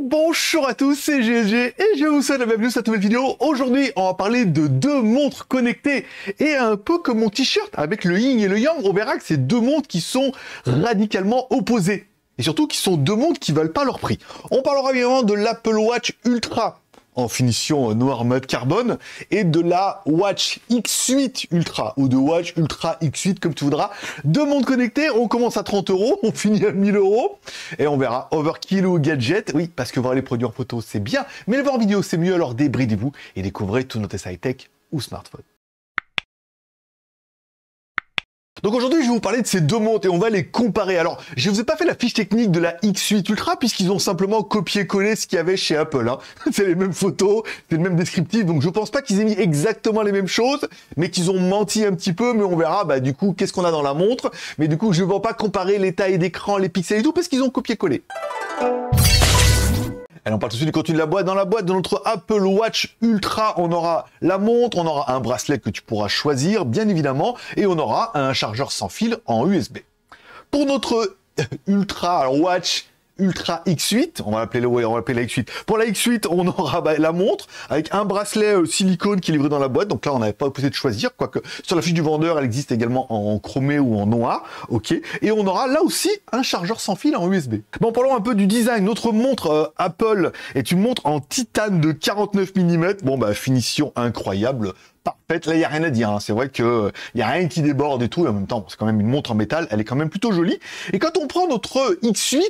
Bonjour à tous, c'est GSG et je vous souhaite la bienvenue sur cette nouvelle vidéo. Aujourd'hui, on va parler de deux montres connectées et un peu comme mon t-shirt avec le Ying et le yang, on verra que c'est deux montres qui sont radicalement opposées et surtout qui sont deux montres qui ne valent pas leur prix. On parlera évidemment de l'Apple Watch Ultra en finition euh, noir mode carbone et de la Watch X8 Ultra ou de Watch Ultra X8 comme tu voudras. Deux montres connectées, on commence à 30 euros, on finit à 1000 euros et on verra overkill ou gadget. Oui, parce que voir les produits en photo c'est bien, mais le voir en vidéo c'est mieux. Alors débridez-vous et découvrez tous nos tests high tech ou smartphone. Donc aujourd'hui, je vais vous parler de ces deux montres et on va les comparer. Alors, je ne vous ai pas fait la fiche technique de la X8 Ultra puisqu'ils ont simplement copié-collé ce qu'il y avait chez Apple. Hein. c'est les mêmes photos, c'est le même descriptif, donc je pense pas qu'ils aient mis exactement les mêmes choses, mais qu'ils ont menti un petit peu, mais on verra bah, du coup qu'est-ce qu'on a dans la montre. Mais du coup, je ne vais pas comparer les tailles d'écran, les pixels et tout parce qu'ils ont copié-collé. Alors, on parle tout de suite du contenu de la boîte. Dans la boîte de notre Apple Watch Ultra, on aura la montre, on aura un bracelet que tu pourras choisir, bien évidemment, et on aura un chargeur sans fil en USB. Pour notre Ultra Watch Ultra X8, on va l'appeler le, on va appeler la X8. Pour la X8, on aura bah, la montre avec un bracelet euh, silicone qui est livré dans la boîte. Donc là, on n'avait pas poussé de choisir, quoique sur la fiche du vendeur, elle existe également en chromé ou en noir. Ok. Et on aura là aussi un chargeur sans fil en USB. Bon, parlons un peu du design. Notre montre euh, Apple est une montre en titane de 49 mm. Bon, bah finition incroyable parfaite. Là, il n'y a rien à dire. Hein. C'est vrai que n'y euh, a rien qui déborde et tout. Et en même temps, c'est quand même une montre en métal. Elle est quand même plutôt jolie. Et quand on prend notre X8,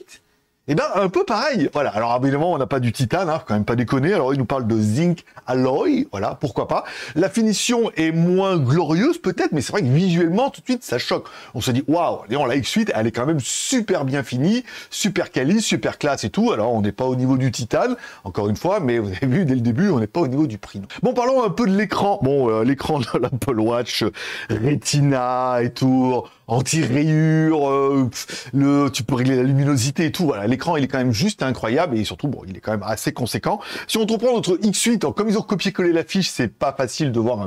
eh ben, un peu pareil. Voilà. Alors, évidemment, on n'a pas du titane, hein. quand même pas déconner. Alors, il nous parle de zinc alloy. Voilà, pourquoi pas. La finition est moins glorieuse, peut-être, mais c'est vrai que visuellement, tout de suite, ça choque. On se dit, waouh, on la X8, elle est quand même super bien finie, super quali, super classe et tout. Alors, on n'est pas au niveau du titane, encore une fois, mais vous avez vu, dès le début, on n'est pas au niveau du prix. Bon, parlons un peu de l'écran. Bon, euh, l'écran de l'Apple Watch, euh, Retina et tout anti-rayures, euh, le, tu peux régler la luminosité et tout. Voilà, l'écran il est quand même juste incroyable et surtout bon, il est quand même assez conséquent. Si on reprend notre X8, comme ils ont copié-collé l'affiche, c'est pas facile de voir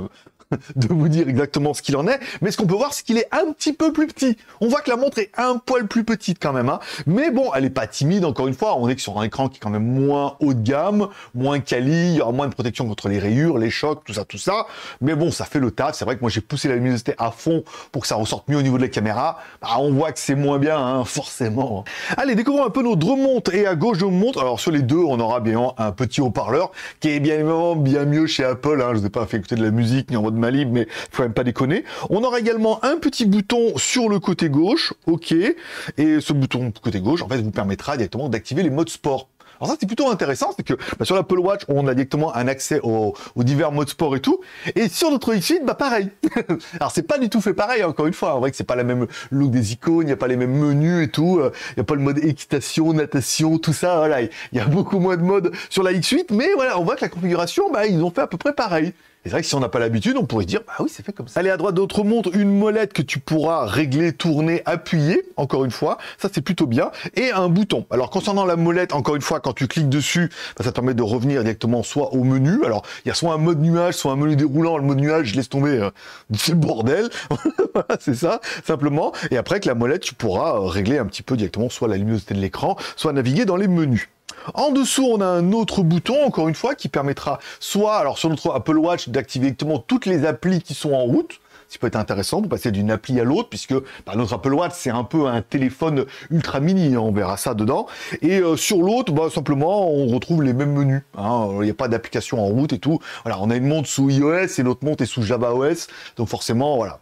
de vous dire exactement ce qu'il en est, mais ce qu'on peut voir, c'est qu'il est un petit peu plus petit. On voit que la montre est un poil plus petite quand même, hein. mais bon, elle est pas timide, encore une fois, on est sur un écran qui est quand même moins haut de gamme, moins quali, il y aura moins de protection contre les rayures, les chocs, tout ça, tout ça, mais bon, ça fait le taf, c'est vrai que moi j'ai poussé la luminosité à fond pour que ça ressorte mieux au niveau de la caméra, bah, on voit que c'est moins bien, hein, forcément. Hein. Allez, découvrons un peu nos deux et à gauche de montre, alors sur les deux, on aura bien un petit haut-parleur, qui est bien évidemment bien mieux chez Apple, hein. je ne vous ai pas fait écouter de la musique, ni en mode Mali, mais faut même pas déconner. On aura également un petit bouton sur le côté gauche, OK. Et ce bouton côté gauche, en fait, vous permettra directement d'activer les modes sport. Alors ça c'est plutôt intéressant, c'est que bah, sur l'Apple Watch on a directement un accès aux, divers modes sport et tout, et sur notre Xfit bah pareil. Alors c'est pas du tout fait pareil hein, encore une fois, en vrai que c'est pas la même look des icônes, il n'y a pas les mêmes menus et tout, il euh, a pas le mode équitation, natation, tout ça, voilà, il y a beaucoup moins de modes sur la X8, mais voilà on voit que la configuration bah ils ont fait à peu près pareil c'est vrai que si on n'a pas l'habitude, on pourrait dire, bah oui, c'est fait comme ça. Allez, à droite d'autres montres, une molette que tu pourras régler, tourner, appuyer, encore une fois. Ça, c'est plutôt bien. Et un bouton. Alors, concernant la molette, encore une fois, quand tu cliques dessus, bah, ça te permet de revenir directement soit au menu. Alors, il y a soit un mode nuage, soit un menu déroulant. Le mode nuage, je laisse tomber, euh, c'est le bordel. c'est ça, simplement. Et après, avec la molette, tu pourras euh, régler un petit peu directement soit la luminosité de l'écran, soit naviguer dans les menus. En dessous, on a un autre bouton, encore une fois, qui permettra soit, alors sur notre Apple Watch, d'activer directement toutes les applis qui sont en route, ce peut être intéressant de passer d'une appli à l'autre, puisque bah, notre Apple Watch, c'est un peu un téléphone ultra mini, hein, on verra ça dedans. Et euh, sur l'autre, bah, simplement, on retrouve les mêmes menus. Hein. Il n'y a pas d'application en route et tout. Voilà, on a une montre sous iOS et l'autre montre est sous Java OS, Donc forcément, voilà,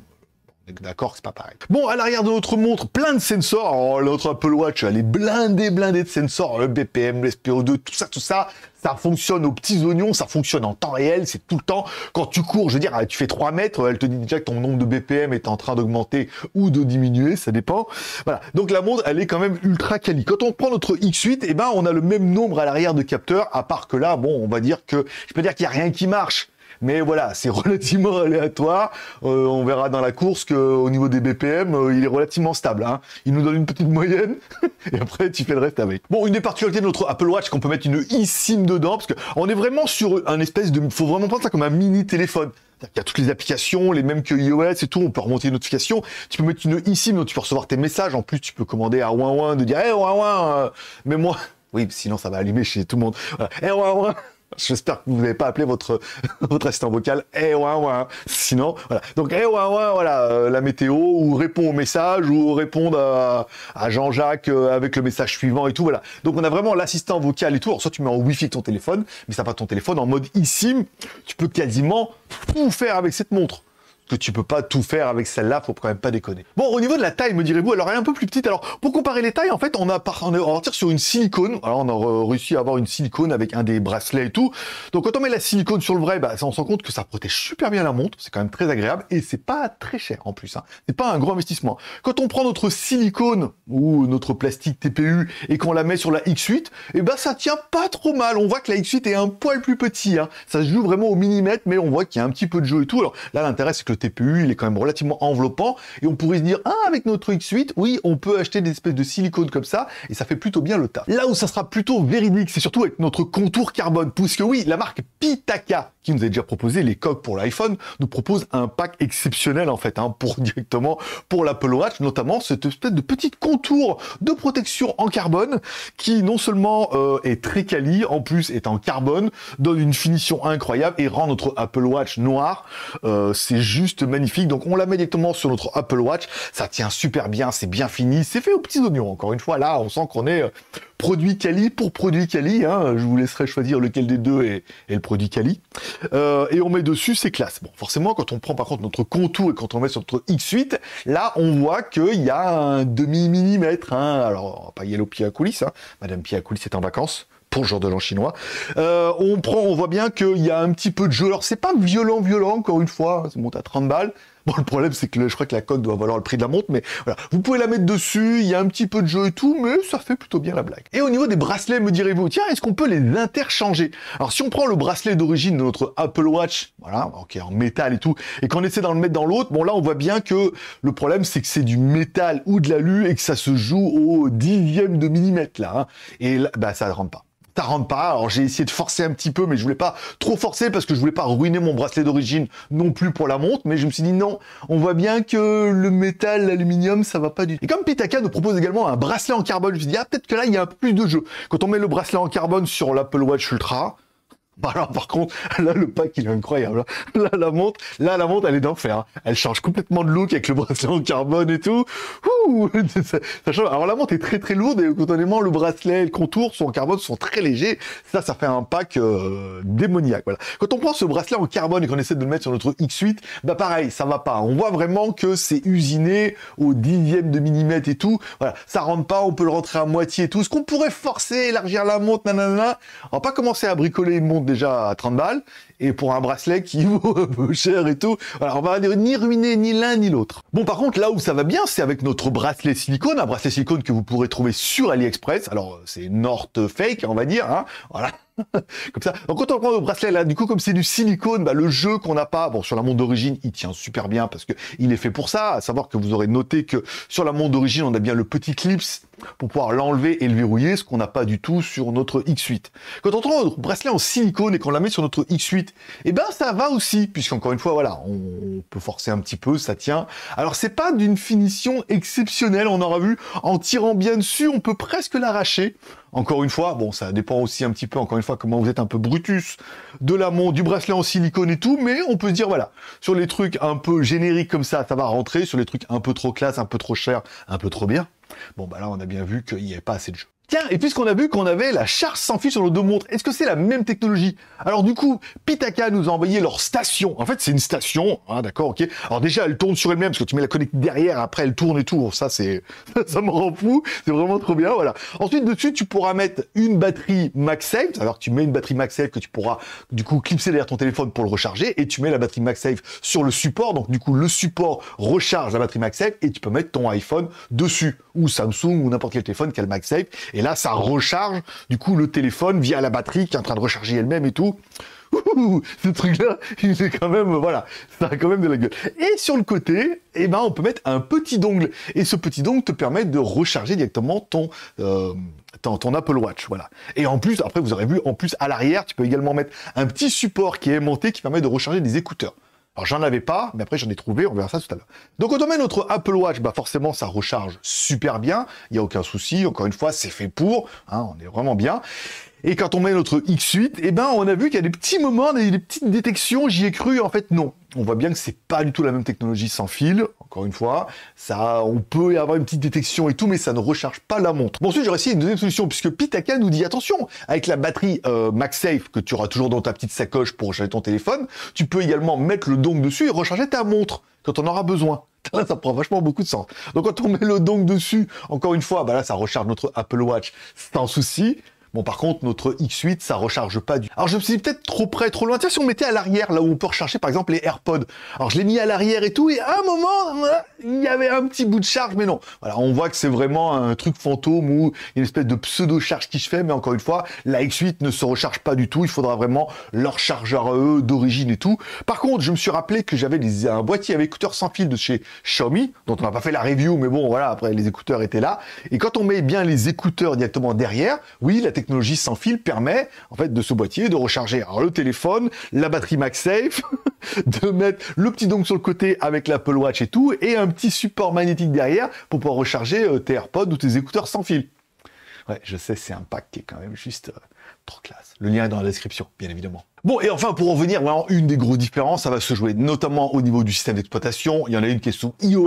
D'accord, c'est pas pareil. Bon, à l'arrière de notre montre, plein de sensors. Oh, l'autre Apple Watch, elle est blindée, blindée de sensors. Le BPM, le 2 tout ça, tout ça. Ça fonctionne aux petits oignons, ça fonctionne en temps réel, c'est tout le temps. Quand tu cours, je veux dire, ah, tu fais 3 mètres, elle te dit déjà que ton nombre de BPM est en train d'augmenter ou de diminuer, ça dépend. Voilà. Donc la montre, elle est quand même ultra quali. Quand on prend notre X8, eh ben, on a le même nombre à l'arrière de capteurs, à part que là, bon, on va dire que, je peux dire qu'il n'y a rien qui marche mais voilà, c'est relativement aléatoire. Euh, on verra dans la course qu'au niveau des BPM, euh, il est relativement stable. Hein. Il nous donne une petite moyenne et après tu fais le reste avec. Bon, une des particularités de notre Apple Watch, qu'on peut mettre une eSIM dedans parce qu'on est vraiment sur un espèce de, faut vraiment prendre ça comme un mini téléphone. Il y a toutes les applications, les mêmes que iOS et tout, on peut remonter les notifications. Tu peux mettre une eSIM, dont tu peux recevoir tes messages. En plus, tu peux commander à Ouin de dire Hé hey, Ouin, euh, mais moi. Oui, sinon ça va allumer chez tout le monde. Hé hey, J'espère que vous n'avez pas appelé votre, assistant vocal. Eh ouin, ouin. Sinon, voilà. Donc, eh ouin, ouin, voilà, euh, la météo, ou répond au message, ou répond à, Jean-Jacques euh, avec le message suivant et tout, voilà. Donc, on a vraiment l'assistant vocal et tout. soit tu mets en Wi-Fi ton téléphone, mais ça pas ton téléphone en mode eSIM. tu peux quasiment tout faire avec cette montre que tu peux pas tout faire avec celle-là, faut quand même pas déconner. Bon, au niveau de la taille, me direz-vous, alors elle est un peu plus petite. Alors, pour comparer les tailles, en fait, on a par... on sur une silicone. Alors, on a réussi à avoir une silicone avec un des bracelets et tout. Donc, quand on met la silicone sur le vrai, bah, on se rend compte que ça protège super bien la montre. C'est quand même très agréable et c'est pas très cher en plus. Hein. C'est pas un gros investissement. Quand on prend notre silicone ou notre plastique TPU et qu'on la met sur la X8, et eh ben, ça tient pas trop mal. On voit que la X8 est un poil plus petit. Hein. Ça se joue vraiment au millimètre, mais on voit qu'il y a un petit peu de jeu et tout. Alors, là, l'intérêt, c'est que TPU, il est quand même relativement enveloppant. Et on pourrait se dire, ah, avec notre X8, oui, on peut acheter des espèces de silicone comme ça, et ça fait plutôt bien le tas. Là où ça sera plutôt véridique, c'est surtout avec notre contour carbone, puisque oui, la marque Pitaka qui nous a déjà proposé les coques pour l'iPhone, nous propose un pack exceptionnel en fait, hein, pour directement pour l'Apple Watch, notamment cette espèce de petit contour de protection en carbone qui non seulement euh, est très quali, en plus est en carbone, donne une finition incroyable et rend notre Apple Watch noir. Euh, c'est juste magnifique. Donc on la met directement sur notre Apple Watch, ça tient super bien, c'est bien fini, c'est fait aux petits oignons. Encore une fois, là, on sent qu'on est euh, produit quali pour produit quali. Hein. Je vous laisserai choisir lequel des deux est, est le produit quali. Euh, et on met dessus ces classes. Bon, forcément, quand on prend par contre notre contour et quand on met sur notre X8, là, on voit qu'il y a un demi-millimètre. Hein. Alors, on va pas y aller au pied à coulisses. Hein. Madame Piacoulis est en vacances bonjour de l'an chinois. Euh, on prend, on voit bien qu'il y a un petit peu de jeu. Alors c'est pas violent, violent encore une fois, ça monte à 30 balles, Bon, le problème, c'est que je crois que la coque doit valoir le prix de la montre, mais voilà. Vous pouvez la mettre dessus, il y a un petit peu de jeu et tout, mais ça fait plutôt bien la blague. Et au niveau des bracelets, me direz-vous, tiens, est-ce qu'on peut les interchanger Alors, si on prend le bracelet d'origine de notre Apple Watch, voilà, ok, en métal et tout, et qu'on essaie d'en le mettre dans l'autre, bon, là, on voit bien que le problème, c'est que c'est du métal ou de l'alu et que ça se joue au dixième de millimètre, là. Hein. et là, bah, ça ne rentre pas rentre pas. Alors j'ai essayé de forcer un petit peu, mais je voulais pas trop forcer parce que je voulais pas ruiner mon bracelet d'origine non plus pour la montre. Mais je me suis dit non, on voit bien que le métal, l'aluminium, ça va pas du tout. Et comme Pitaka nous propose également un bracelet en carbone, je me suis dit ah peut-être que là il y a un peu plus de jeu. Quand on met le bracelet en carbone sur l'Apple Watch Ultra, bah par contre, là le pack il est incroyable. Hein. Là la montre, là la montre elle est d'enfer. Hein. Elle change complètement de look avec le bracelet en carbone et tout. Ouh, Alors la montre est très très lourde et étonnamment le bracelet, le contour sont en carbone sont très légers. Ça, ça fait un pack euh, démoniaque. Voilà. Quand on prend ce bracelet en carbone et qu'on essaie de le mettre sur notre X8, bah pareil, ça va pas. On voit vraiment que c'est usiné au dixième de millimètre et tout. Voilà, ça rentre pas. On peut le rentrer à moitié et tout. Ce qu'on pourrait forcer, élargir la montre, nanana. On va pas commencer à bricoler une montre déjà à 30 balles, et pour un bracelet qui vaut un peu cher et tout. Alors on va ni ruiner ni l'un ni l'autre. Bon par contre là où ça va bien, c'est avec notre bracelet silicone, un bracelet silicone que vous pourrez trouver sur AliExpress. Alors euh, c'est North Fake, on va dire, hein. Voilà, comme ça. Donc quand on prend le bracelet là, du coup comme c'est du silicone, bah, le jeu qu'on n'a pas, bon sur la montre d'origine, il tient super bien parce que il est fait pour ça. À savoir que vous aurez noté que sur la montre d'origine, on a bien le petit clips pour pouvoir l'enlever et le verrouiller, ce qu'on n'a pas du tout sur notre X8. Quand on prend notre bracelet en silicone et qu'on la met sur notre X8, eh ben ça va aussi, puisqu'encore une fois, voilà, on peut forcer un petit peu, ça tient. Alors c'est pas d'une finition exceptionnelle, on aura vu, en tirant bien dessus, on peut presque l'arracher. Encore une fois, bon, ça dépend aussi un petit peu, encore une fois, comment vous êtes un peu Brutus, de l'amont, du bracelet en silicone et tout, mais on peut se dire, voilà, sur les trucs un peu génériques comme ça, ça va rentrer, sur les trucs un peu trop classe, un peu trop cher, un peu trop bien, bon, bah là, on a bien vu qu'il n'y avait pas assez de jeu. Tiens, et puisqu'on a vu qu'on avait la charge sans fil sur nos deux montres, est-ce que c'est la même technologie Alors du coup, Pitaka nous a envoyé leur station. En fait, c'est une station, hein, d'accord, ok. Alors déjà, elle tourne sur elle-même, parce que tu mets la connecte derrière, après elle tourne et tout. Ça, c'est, ça me rend fou. C'est vraiment trop bien, voilà. Ensuite, dessus, tu pourras mettre une batterie MagSafe. Alors tu mets une batterie MagSafe que tu pourras, du coup, clipser derrière ton téléphone pour le recharger. Et tu mets la batterie MagSafe sur le support. Donc du coup, le support recharge la batterie MagSafe et tu peux mettre ton iPhone dessus. Ou Samsung, ou n'importe quel téléphone qui a le MagSafe et là, ça recharge, du coup, le téléphone via la batterie qui est en train de recharger elle-même et tout. ce truc-là, il est quand même, voilà, ça a quand même de la gueule. Et sur le côté, eh ben, on peut mettre un petit dongle. Et ce petit dongle te permet de recharger directement ton, euh, ton, Apple Watch, voilà. Et en plus, après, vous aurez vu, en plus, à l'arrière, tu peux également mettre un petit support qui est monté qui permet de recharger des écouteurs. Alors j'en avais pas, mais après j'en ai trouvé, on verra ça tout à l'heure. Donc au domaine notre Apple Watch, bah forcément ça recharge super bien, il n'y a aucun souci, encore une fois c'est fait pour, hein, on est vraiment bien. Et quand on met notre X8, eh ben, on a vu qu'il y a des petits moments, des, petites détections, j'y ai cru, en fait, non. On voit bien que c'est pas du tout la même technologie sans fil, encore une fois. Ça, on peut y avoir une petite détection et tout, mais ça ne recharge pas la montre. Bon, ensuite, j'aurais essayé une deuxième solution, puisque Pitaka nous dit, attention, avec la batterie MaxSafe euh, MagSafe que tu auras toujours dans ta petite sacoche pour recharger ton téléphone, tu peux également mettre le dongle dessus et recharger ta montre quand on aura besoin ça prend vachement beaucoup de sens. Donc quand on met le dongle dessus, encore une fois, bah là ça recharge notre Apple Watch sans souci. Bon, par contre, notre X8, ça recharge pas du... Alors, je me suis dit peut-être trop près, trop loin. Tiens, si on mettait à l'arrière, là où on peut recharger, par exemple, les AirPods. Alors, je l'ai mis à l'arrière et tout, et à un moment, il y avait un petit bout de charge, mais non. Voilà, on voit que c'est vraiment un truc fantôme ou une espèce de pseudo-charge qui se fait, mais encore une fois, la X8 ne se recharge pas du tout. Il faudra vraiment leur chargeur eux d'origine et tout. Par contre, je me suis rappelé que j'avais un boîtier avec écouteurs sans fil de chez Xiaomi, dont on n'a pas fait la review, mais bon, voilà, après, les écouteurs étaient là. Et quand on met bien les écouteurs directement derrière, oui, la technologie technologie sans fil permet en fait de ce boîtier de recharger alors, le téléphone, la batterie safe de mettre le petit dongle sur le côté avec l'Apple Watch et tout, et un petit support magnétique derrière pour pouvoir recharger euh, tes AirPods ou tes écouteurs sans fil. Ouais, je sais, c'est un pack qui est quand même juste euh, trop classe. Le lien est dans la description, bien évidemment. Bon, et enfin, pour revenir, vraiment, une des grosses différences, ça va se jouer notamment au niveau du système d'exploitation. Il y en a une qui est sous iOS,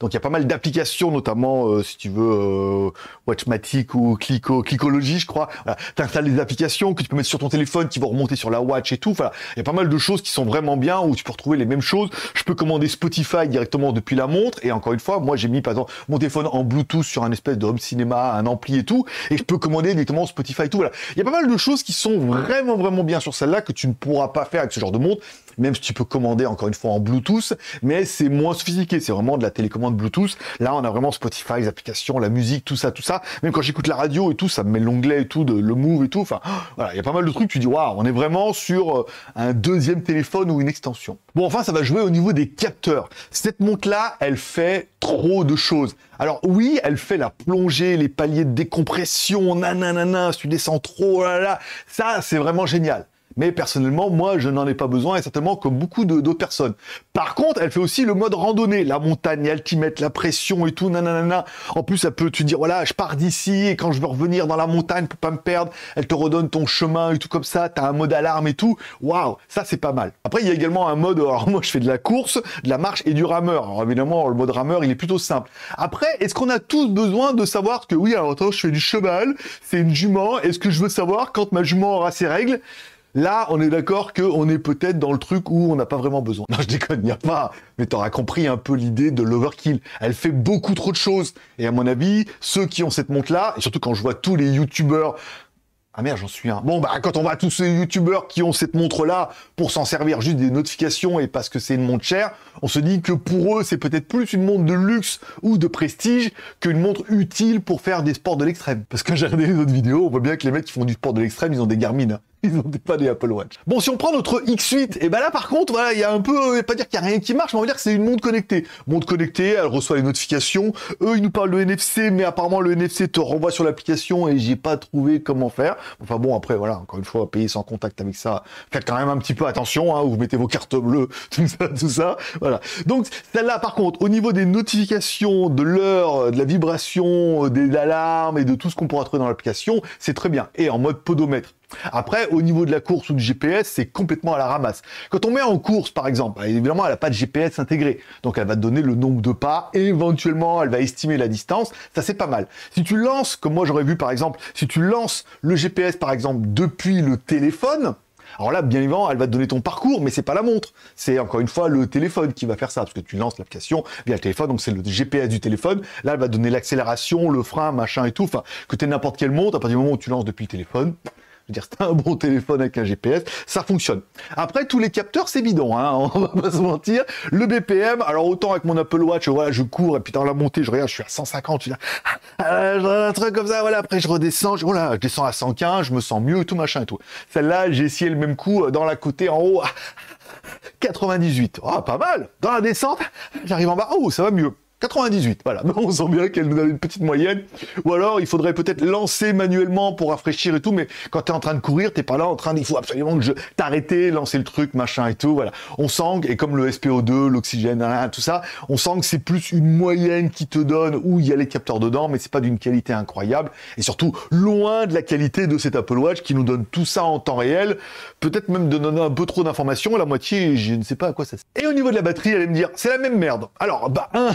donc il y a pas mal d'applications, notamment, euh, si tu veux, euh, Watchmatic ou Clico, Clicology, je crois. Voilà. Tu installes des applications que tu peux mettre sur ton téléphone, qui vont remonter sur la Watch et tout. il y a pas mal de choses qui sont vraiment bien, où tu peux retrouver les mêmes choses. Je peux commander Spotify directement depuis la montre, et encore une fois, moi, j'ai mis, par exemple, mon téléphone en Bluetooth sur un espèce de home cinéma, un ampli et tout, et je peux commander directement Spotify et tout. Voilà. Il y a pas mal de choses qui sont vraiment, vraiment bien sur celle-là que tu ne pourras pas faire avec ce genre de montre, même si tu peux commander encore une fois en Bluetooth, mais c'est moins sophistiqué, c'est vraiment de la télécommande Bluetooth. Là, on a vraiment Spotify, les applications, la musique, tout ça, tout ça. Même quand j'écoute la radio et tout, ça me met l'onglet et tout, le move et tout. Enfin, voilà, il y a pas mal de trucs, tu dis, waouh, on est vraiment sur euh, un deuxième téléphone ou une extension. Bon, enfin, ça va jouer au niveau des capteurs. Cette montre-là, elle fait trop de choses. Alors oui, elle fait la plongée, les paliers de décompression, nanana, si tu descends trop, oh là là. Ça, c'est vraiment génial. Mais personnellement, moi, je n'en ai pas besoin, et certainement comme beaucoup d'autres personnes. Par contre, elle fait aussi le mode randonnée, la montagne, met la pression et tout, nanana. En plus, elle peut te dire, voilà, je pars d'ici, et quand je veux revenir dans la montagne pour pas me perdre, elle te redonne ton chemin et tout comme ça, t'as un mode alarme et tout. Waouh, ça c'est pas mal. Après, il y a également un mode, alors moi je fais de la course, de la marche et du rameur. Alors évidemment, le mode rameur, il est plutôt simple. Après, est-ce qu'on a tous besoin de savoir que oui, alors attends, je fais du cheval, c'est une jument, est-ce que je veux savoir quand ma jument aura ses règles Là, on est d'accord qu'on est peut-être dans le truc où on n'a pas vraiment besoin. Non, je déconne, il n'y a pas. Mais t'auras compris un peu l'idée de l'overkill. Elle fait beaucoup trop de choses. Et à mon avis, ceux qui ont cette montre-là, et surtout quand je vois tous les youtubeurs ah merde, j'en suis un. Bon, bah, quand on voit tous ces youtubeurs qui ont cette montre-là pour s'en servir juste des notifications et parce que c'est une montre chère, on se dit que pour eux, c'est peut-être plus une montre de luxe ou de prestige qu'une montre utile pour faire des sports de l'extrême. Parce que j'ai regardé les autres vidéos, on voit bien que les mecs qui font du sport de l'extrême, ils ont des garmines hein. Ils n'ont pas des Apple Watch. Bon, si on prend notre X8, et eh ben là par contre, voilà, il y a un peu, pas dire qu'il y a rien qui marche, mais on va dire que c'est une montre connectée. Montre connectée, elle reçoit les notifications. Eux, ils nous parlent de NFC, mais apparemment le NFC te renvoie sur l'application et j'ai pas trouvé comment faire. Enfin bon, après voilà, encore une fois, payer sans contact avec ça, faites quand même un petit peu attention, hein, vous mettez vos cartes bleues, tout ça, tout ça. Voilà. Donc celle-là, par contre, au niveau des notifications, de l'heure, de la vibration, euh, des alarmes et de tout ce qu'on pourra trouver dans l'application, c'est très bien. Et en mode podomètre, après, au niveau de la course ou du GPS, c'est complètement à la ramasse. Quand on met en course, par exemple, bah, évidemment, elle n'a pas de GPS intégré. Donc, elle va te donner le nombre de pas. Éventuellement, elle va estimer la distance. Ça, c'est pas mal. Si tu lances, comme moi j'aurais vu, par exemple, si tu lances le GPS, par exemple, depuis le téléphone, alors là, bien évidemment, elle va te donner ton parcours, mais c'est pas la montre. C'est encore une fois le téléphone qui va faire ça, parce que tu lances l'application via le téléphone, donc c'est le GPS du téléphone. Là, elle va donner l'accélération, le frein, machin et tout. Enfin, que tu n'importe quelle montre, à partir du moment où tu lances depuis le téléphone, veux dire, c'est un bon téléphone avec un GPS, ça fonctionne. Après, tous les capteurs, c'est bidon, hein, on va pas se mentir. Le BPM, alors autant avec mon Apple Watch, voilà, je cours, et puis dans la montée, je regarde, je suis à 150, je dis, ah, euh, un truc comme ça, voilà, après je redescends, je, je descends à 115, je me sens mieux, tout machin et tout. Celle-là, j'ai essayé le même coup euh, dans la côté en haut, 98, oh, ah, pas mal. Dans la descente, j'arrive en bas, oh, ça va mieux. 98, voilà. Mais on sent bien qu'elle nous donne une petite moyenne. Ou alors, il faudrait peut-être lancer manuellement pour rafraîchir et tout, mais quand tu es en train de courir, t'es pas là en train de, il faut absolument que je t'arrêter, lancer le truc, machin et tout, voilà. On sent, et comme le SPO2, l'oxygène, tout ça, on sent que c'est plus une moyenne qui te donne où il y a les capteurs dedans, mais c'est pas d'une qualité incroyable. Et surtout, loin de la qualité de cet Apple Watch qui nous donne tout ça en temps réel. Peut-être même de donner un peu trop d'informations. La moitié, je ne sais pas à quoi ça sert. Et au niveau de la batterie, elle me dire, c'est la même merde. Alors, bah, un,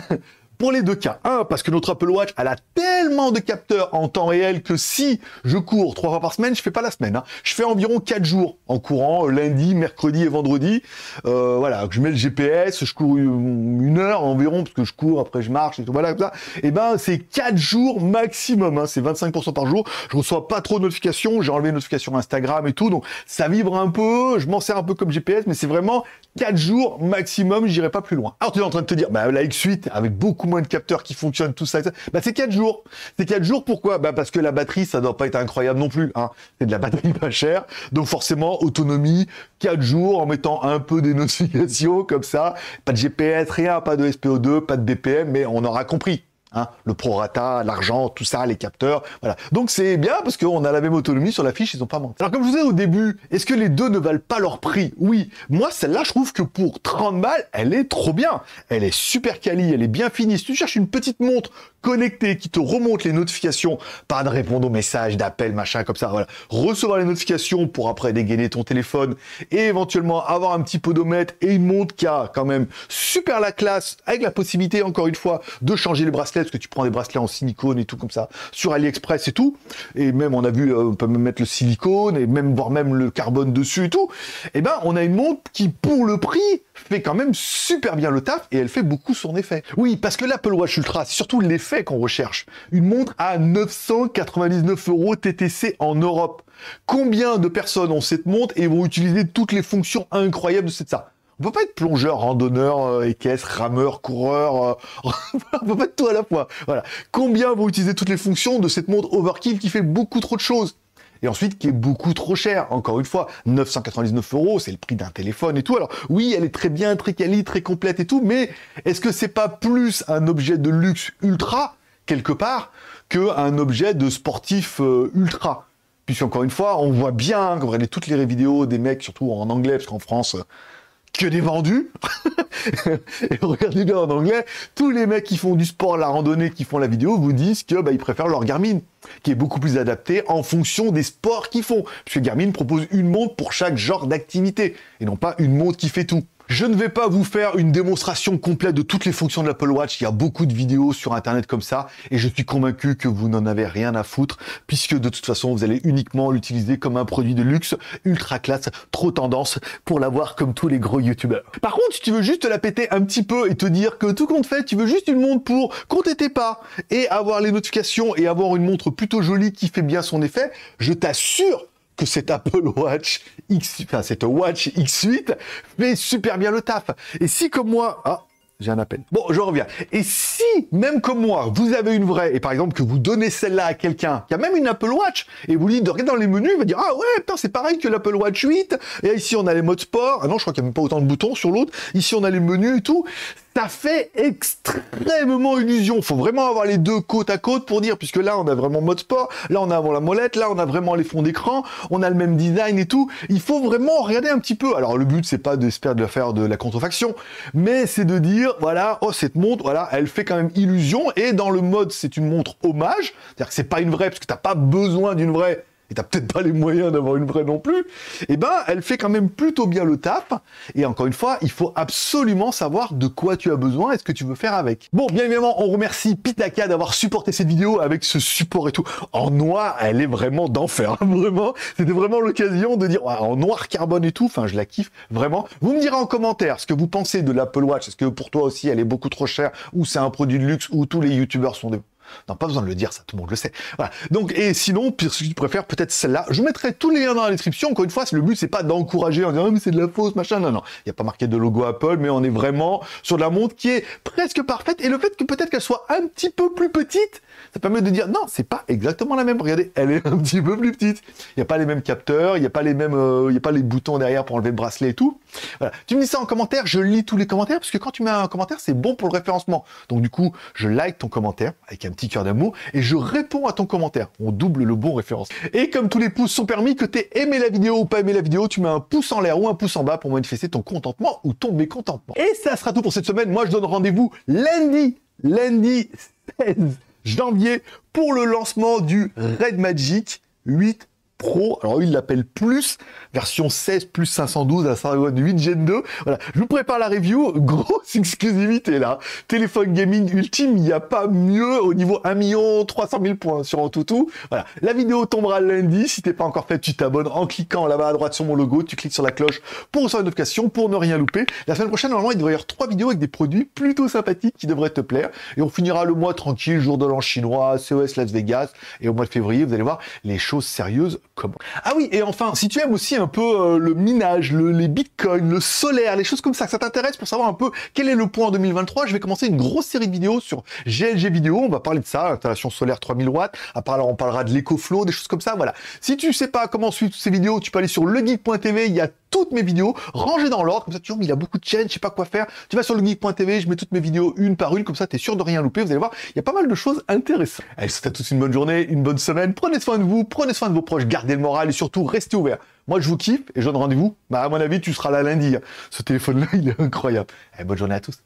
pour les deux cas. Un, parce que notre Apple Watch, elle a tellement de capteurs en temps réel que si je cours trois fois par semaine, je fais pas la semaine. Hein. Je fais environ quatre jours en courant, euh, lundi, mercredi et vendredi. Euh, voilà, je mets le GPS, je cours une heure environ, parce que je cours, après je marche et tout, voilà, comme ça. Et eh ben, c'est quatre jours maximum, hein. c'est 25% par jour. Je reçois pas trop de notifications, j'ai enlevé les notifications Instagram et tout, donc ça vibre un peu, je m'en sers un peu comme GPS, mais c'est vraiment quatre jours maximum, j'irai pas plus loin. Alors tu es en train de te dire, bah, la X8 avec beaucoup moins de capteurs qui fonctionnent, tout ça. Bah, c'est 4 jours. C'est 4 jours pourquoi bah, Parce que la batterie, ça doit pas être incroyable non plus. Hein. C'est de la batterie pas chère. Donc forcément, autonomie, 4 jours en mettant un peu des notifications comme ça. Pas de GPS, rien, pas de SPO2, pas de BPM, mais on aura compris. Hein, le prorata, l'argent, tout ça, les capteurs. Voilà. Donc c'est bien parce qu'on a la même autonomie sur la fiche, ils n'ont pas menti. Alors comme je vous disais au début, est-ce que les deux ne valent pas leur prix Oui. Moi, celle-là, je trouve que pour 30 balles, elle est trop bien. Elle est super quali, elle est bien finie. Si tu cherches une petite montre connectée qui te remonte les notifications, pas de répondre aux messages, d'appels, machin, comme ça, voilà. Recevoir les notifications pour après dégainer ton téléphone et éventuellement avoir un petit podomètre et une montre qui a quand même super la classe avec la possibilité, encore une fois, de changer les bracelets parce que tu prends des bracelets en silicone et tout comme ça, sur AliExpress et tout, et même on a vu, euh, on peut même mettre le silicone, et même voire même le carbone dessus et tout, et eh ben on a une montre qui, pour le prix, fait quand même super bien le taf, et elle fait beaucoup son effet. Oui, parce que l'Apple Watch Ultra, c'est surtout l'effet qu'on recherche. Une montre à 999 euros TTC en Europe. Combien de personnes ont cette montre et vont utiliser toutes les fonctions incroyables de cette ça on peut pas être plongeur, randonneur, euh, écaisse, rameur, coureur. Euh, on peut pas être tout à la fois. Voilà. Combien vont utiliser toutes les fonctions de cette montre overkill qui fait beaucoup trop de choses et ensuite qui est beaucoup trop cher. Encore une fois, 999 euros, c'est le prix d'un téléphone et tout. Alors oui, elle est très bien, très quali, très complète et tout, mais est-ce que c'est pas plus un objet de luxe ultra quelque part qu'un objet de sportif euh, ultra? Puisque encore une fois, on voit bien, quand vous regardez toutes les vidéos des mecs, surtout en anglais, parce qu'en France, que des vendus. et regardez-le en anglais, tous les mecs qui font du sport, la randonnée, qui font la vidéo, vous disent que bah, ils préfèrent leur Garmin, qui est beaucoup plus adapté en fonction des sports qu'ils font. Puisque Garmin propose une montre pour chaque genre d'activité, et non pas une montre qui fait tout. Je ne vais pas vous faire une démonstration complète de toutes les fonctions de l'Apple Watch. Il y a beaucoup de vidéos sur Internet comme ça et je suis convaincu que vous n'en avez rien à foutre puisque de toute façon, vous allez uniquement l'utiliser comme un produit de luxe, ultra classe, trop tendance pour l'avoir comme tous les gros youtubeurs. Par contre, si tu veux juste la péter un petit peu et te dire que tout compte fait, tu veux juste une montre pour compter tes pas et avoir les notifications et avoir une montre plutôt jolie qui fait bien son effet, je t'assure que cette Apple Watch X, enfin cette Watch X8 fait super bien le taf. Et si comme moi, ah, j'ai un appel. Bon, je reviens. Et si, même comme moi, vous avez une vraie, et par exemple que vous donnez celle-là à quelqu'un qui a même une Apple Watch, et vous lui dites, regarde dans les menus, il va dire, ah ouais, putain, c'est pareil que l'Apple Watch 8, et ici on a les modes sport, ah non, je crois qu'il n'y a même pas autant de boutons sur l'autre, ici on a les menus et tout ça fait extrêmement illusion. Faut vraiment avoir les deux côte à côte pour dire, puisque là, on a vraiment mode sport, là, on a avant la molette, là, on a vraiment les fonds d'écran, on a le même design et tout. Il faut vraiment regarder un petit peu. Alors, le but, c'est pas d'espérer de faire de la contrefaction, mais c'est de dire, voilà, oh, cette montre, voilà, elle fait quand même illusion. Et dans le mode, c'est une montre hommage. C'est-à-dire que c'est pas une vraie, parce que t'as pas besoin d'une vraie et t'as peut-être pas les moyens d'avoir une vraie non plus, eh ben, elle fait quand même plutôt bien le tap. Et encore une fois, il faut absolument savoir de quoi tu as besoin et ce que tu veux faire avec. Bon, bien évidemment, on remercie Pitaka d'avoir supporté cette vidéo avec ce support et tout. En noir, elle est vraiment d'enfer. Hein, vraiment, c'était vraiment l'occasion de dire, ah, en noir carbone et tout, enfin, je la kiffe vraiment. Vous me direz en commentaire ce que vous pensez de l'Apple Watch. Est-ce que pour toi aussi, elle est beaucoup trop chère ou c'est un produit de luxe ou tous les Youtubers sont des non, pas besoin de le dire, ça, tout le monde le sait. Voilà. Donc, et sinon, que tu préfères, peut-être celle-là. Je mettrai tous les liens dans la description. Encore une fois, le but, c'est pas d'encourager en disant, oh, mais c'est de la fausse, machin. Non, non. Il n'y a pas marqué de logo Apple, mais on est vraiment sur la montre qui est presque parfaite. Et le fait que peut-être qu'elle soit un petit peu plus petite, ça permet de dire, non, c'est pas exactement la même. Regardez, elle est un petit peu plus petite. Il n'y a pas les mêmes capteurs, il n'y a pas les mêmes, euh, il n'y a pas les boutons derrière pour enlever le bracelet et tout. Tu me dis ça en commentaire, je lis tous les commentaires, parce que quand tu mets un commentaire, c'est bon pour le référencement. Donc, du coup, je like ton commentaire avec un petit d'amour et je réponds à ton commentaire. On double le bon référence. Et comme tous les pouces sont permis, que t'aies aimé la vidéo ou pas aimé la vidéo, tu mets un pouce en l'air ou un pouce en bas pour manifester ton contentement ou ton mécontentement. Et ça sera tout pour cette semaine. Moi, je donne rendez-vous lundi, lundi 16 janvier pour le lancement du Red Magic 8 alors, il l'appelle Plus, version 16 plus 512 à 8 Gen 2. Voilà, je vous prépare la review. Grosse exclusivité là. Téléphone gaming ultime, il n'y a pas mieux au niveau 1 300 000 points sur Antutu. Voilà, la vidéo tombera lundi. Si t'es pas encore fait, tu t'abonnes en cliquant là-bas à droite sur mon logo. Tu cliques sur la cloche pour recevoir une notification, pour ne rien louper. La semaine prochaine, normalement, il devrait y avoir trois vidéos avec des produits plutôt sympathiques qui devraient te plaire. Et on finira le mois tranquille, jour de l'an chinois, CES Las Vegas. Et au mois de février, vous allez voir, les choses sérieuses ah oui, et enfin, si tu aimes aussi un peu euh, le minage, les bitcoins, le solaire, les choses comme ça, que ça t'intéresse pour savoir un peu quel est le point en 2023, je vais commencer une grosse série de vidéos sur GLG vidéo, on va parler de ça, l'installation solaire 3000 watts, à part là on parlera de l'écoflow, des choses comme ça, voilà. Si tu sais pas comment suivre toutes ces vidéos, tu peux aller sur legeek.tv, il y a toutes mes vidéos rangées dans l'ordre, comme ça tu vois, mais il y a beaucoup de chaînes, je sais pas quoi faire, tu vas sur legeek.tv, je mets toutes mes vidéos une par une, comme ça tu es sûr de rien louper, vous allez voir, il y a pas mal de choses intéressantes. Allez, c'était tous une bonne journée, une bonne semaine, prenez soin de vous, prenez soin de vos proches, gardez morale le moral et surtout rester ouvert. Moi, je vous kiffe et je donne rendez-vous. Bah, à mon avis, tu seras là lundi. Hein. Ce téléphone-là, il est incroyable. Et eh, bonne journée à tous.